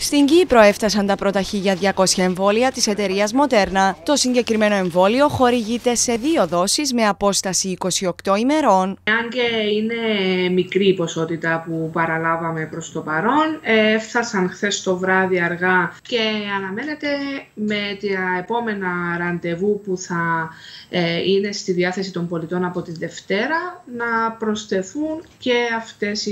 Στην Κύπρο έφτασαν τα πρώτα 1.200 εμβόλια της εταιρείας Μοντέρνα. Το συγκεκριμένο εμβόλιο χορηγείται σε δύο δόσεις με απόσταση 28 ημερών. Αν και είναι μικρή η ποσότητα που παραλάβαμε προς το παρόν, ε, έφτασαν χθες το βράδυ αργά και αναμένεται με τα επόμενα ραντεβού που θα ε, είναι στη διάθεση των πολιτών από τη Δευτέρα να προσθεθούν και αυτές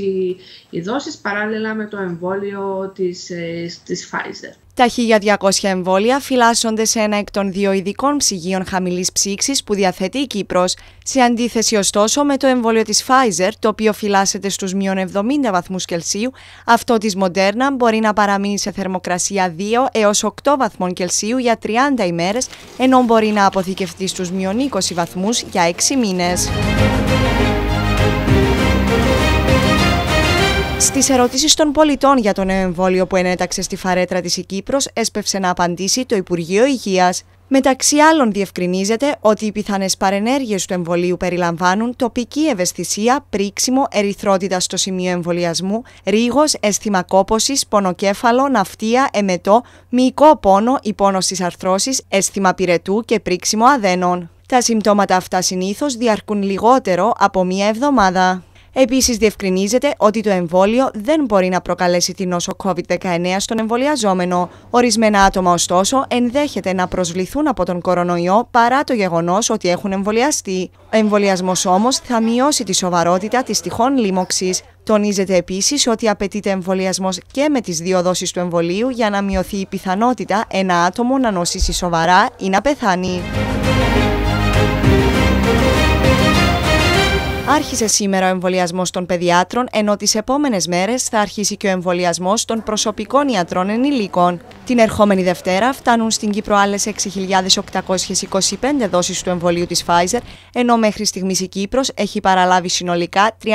οι δόσεις παράλληλα με το εμβόλιο της ε, Pfizer. Τα 1.200 εμβόλια φυλάσσονται σε ένα εκ των δύο ειδικών ψυγείων χαμηλής ψήξης που διαθέτει η Κύπρος, σε αντίθεση ωστόσο με το εμβόλιο της Pfizer, το οποίο φυλάσσεται στους μείον 70 βαθμούς Κελσίου, αυτό της Moderna μπορεί να παραμείνει σε θερμοκρασία 2 έω 8 βαθμών Κελσίου για 30 ημέρες, ενώ μπορεί να αποθηκευτεί στους μείον 20 βαθμούς για 6 μήνες. Στις ερωτήσεις των πολιτών για το νέο εμβόλιο που ενέταξε στη φαρέτρα της η έσπευσε να απαντήσει το Υπουργείο Υγείας. Μεταξύ άλλων, διευκρινίζεται ότι οι πιθανές παρενέργειες του εμβολίου περιλαμβάνουν τοπική ευαισθησία, πρίξιμο, ερυθρότητα στο σημείο εμβολιασμού, ρίγο, αίσθημα κόπωσης, πονοκέφαλο, ναυτία, εμετό, μυϊκό πόνο, τη αρθρώσης, αίσθημα πυρετού και πρίξιμο αδένων. Τα συμπτώματα αυτά συνήθως διαρκούν λιγότερο από μία εβδομάδα. Επίσης, διευκρινίζεται ότι το εμβόλιο δεν μπορεί να προκαλέσει την νόσο COVID-19 στον εμβολιαζόμενο. Ορισμένα άτομα, ωστόσο, ενδέχεται να προσβληθούν από τον κορονοϊό παρά το γεγονός ότι έχουν εμβολιαστεί. Ο εμβολιασμός όμως θα μειώσει τη σοβαρότητα της τυχόν λίμωξης. Τονίζεται επίσης ότι απαιτείται εμβολιασμός και με τις δύο δόσεις του εμβολίου για να μειωθεί η πιθανότητα ένα άτομο να νοσήσει σοβαρά ή να πεθάνει. Άρχισε σήμερα ο εμβολιασμός των παιδιάτρων, ενώ τις επόμενες μέρες θα αρχίσει και ο εμβολιασμός των προσωπικών ιατρών ενηλίκων. Την ερχόμενη Δευτέρα φτάνουν στην Κύπρο άλλες 6.825 δόσεις του εμβολίου της Pfizer, ενώ μέχρι στιγμής η Κύπρος έχει παραλάβει συνολικά 31.425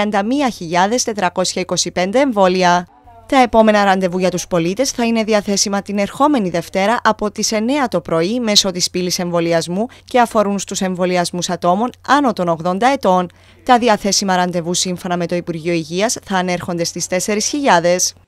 εμβόλια. Τα επόμενα ραντεβού για τους πολίτες θα είναι διαθέσιμα την ερχόμενη Δευτέρα από τις 9 το πρωί μέσω της πύλης εμβολιασμού και αφορούν στους εμβολιασμούς ατόμων άνω των 80 ετών. Τα διαθέσιμα ραντεβού σύμφωνα με το Υπουργείο Υγείας θα ανέρχονται στις 4.000.